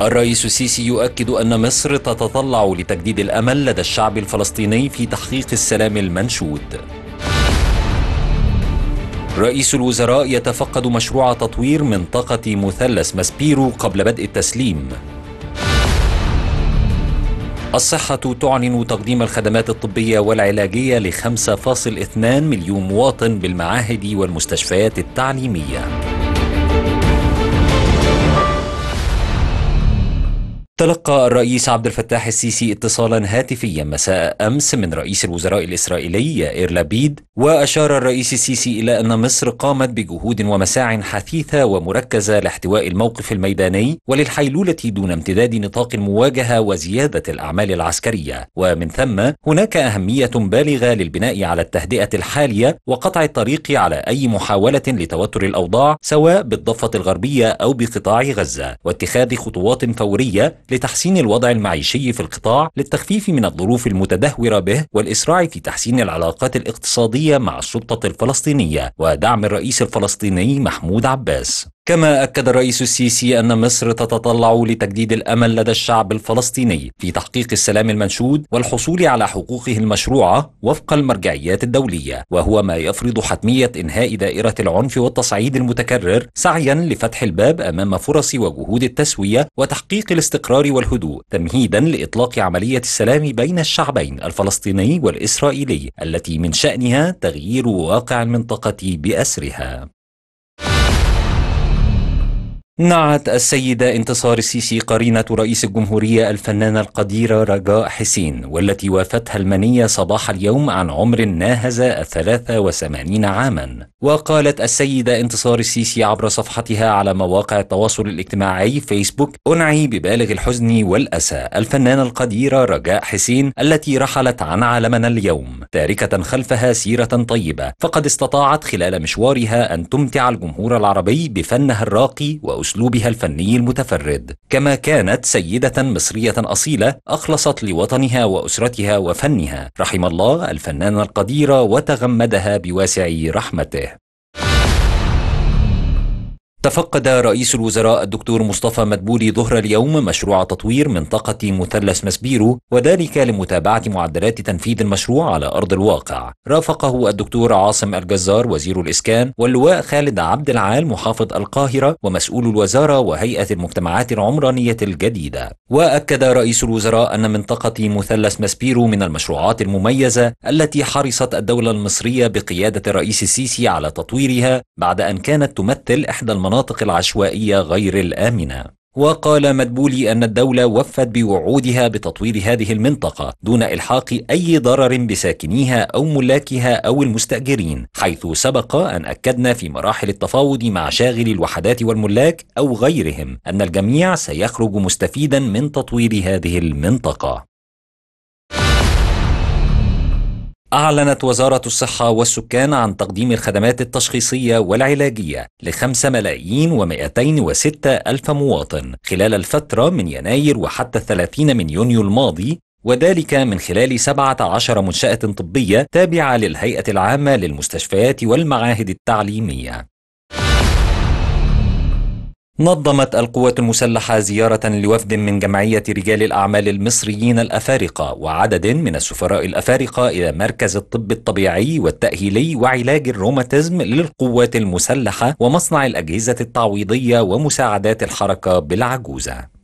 الرئيس السيسي يؤكد أن مصر تتطلع لتجديد الأمل لدى الشعب الفلسطيني في تحقيق السلام المنشود رئيس الوزراء يتفقد مشروع تطوير منطقة مثلث ماسبيرو قبل بدء التسليم الصحة تعلن تقديم الخدمات الطبية والعلاجية ل 5.2 مليون مواطن بالمعاهد والمستشفيات التعليمية تلقى الرئيس عبد الفتاح السيسي اتصالا هاتفيا مساء امس من رئيس الوزراء الاسرائيلي يائر لابيد واشار الرئيس السيسي الى ان مصر قامت بجهود ومساع حثيثه ومركزه لاحتواء الموقف الميداني وللحيلوله دون امتداد نطاق المواجهه وزياده الاعمال العسكريه ومن ثم هناك اهميه بالغه للبناء على التهدئه الحاليه وقطع الطريق على اي محاوله لتوتر الاوضاع سواء بالضفه الغربيه او بقطاع غزه واتخاذ خطوات فوريه لتحسين الوضع المعيشي في القطاع للتخفيف من الظروف المتدهورة به والإسراع في تحسين العلاقات الاقتصادية مع السلطة الفلسطينية ودعم الرئيس الفلسطيني محمود عباس كما أكد الرئيس السيسي أن مصر تتطلع لتجديد الأمل لدى الشعب الفلسطيني في تحقيق السلام المنشود والحصول على حقوقه المشروعة وفق المرجعيات الدولية وهو ما يفرض حتمية إنهاء دائرة العنف والتصعيد المتكرر سعيا لفتح الباب أمام فرص وجهود التسوية وتحقيق الاستقرار والهدوء تمهيدا لإطلاق عملية السلام بين الشعبين الفلسطيني والإسرائيلي التي من شأنها تغيير واقع المنطقة بأسرها نعت السيدة انتصار السيسي قرينة رئيس الجمهورية الفنانة القديرة رجاء حسين والتي وافتها المنية صباح اليوم عن عمر ناهز الثلاثة وثمانين عاما وقالت السيدة انتصار السيسي عبر صفحتها على مواقع التواصل الاجتماعي فيسبوك أنعي ببالغ الحزن والأسى الفنانة القديرة رجاء حسين التي رحلت عن عالمنا اليوم تاركة خلفها سيرة طيبة فقد استطاعت خلال مشوارها أن تمتع الجمهور العربي بفنها الراقي وأسلوبها بأسلوبها الفني المتفرد كما كانت سيدة مصرية أصيلة أخلصت لوطنها وأسرتها وفنها رحم الله الفنانة القديرة وتغمدها بواسع رحمته تفقد رئيس الوزراء الدكتور مصطفى مدبولي ظهر اليوم مشروع تطوير منطقة مثلث مسبيرو وذلك لمتابعة معدلات تنفيذ المشروع على أرض الواقع رافقه الدكتور عاصم الجزار وزير الإسكان واللواء خالد عبد العال محافظ القاهرة ومسؤول الوزارة وهيئة المجتمعات العمرانية الجديدة وأكد رئيس الوزراء أن منطقة مثلث مسبيرو من المشروعات المميزة التي حرصت الدولة المصرية بقيادة الرئيس السيسي على تطويرها بعد أن كانت تمثل إحدى المناطق المناطق العشوائية غير الآمنة وقال مدبولي أن الدولة وفت بوعودها بتطوير هذه المنطقة دون إلحاق أي ضرر بساكنيها أو ملاكها أو المستأجرين حيث سبق أن أكدنا في مراحل التفاوض مع شاغل الوحدات والملاك أو غيرهم أن الجميع سيخرج مستفيدا من تطوير هذه المنطقة أعلنت وزارة الصحة والسكان عن تقديم الخدمات التشخيصية والعلاجية لخمسة ملايين ومائتين وستة ألف مواطن خلال الفترة من يناير وحتى الثلاثين من يونيو الماضي وذلك من خلال 17 منشأة طبية تابعة للهيئة العامة للمستشفيات والمعاهد التعليمية نظمت القوات المسلحة زيارة لوفد من جمعية رجال الأعمال المصريين الأفارقة وعدد من السفراء الأفارقة إلى مركز الطب الطبيعي والتأهيلي وعلاج الروماتيزم للقوات المسلحة ومصنع الأجهزة التعويضية ومساعدات الحركة بالعجوزة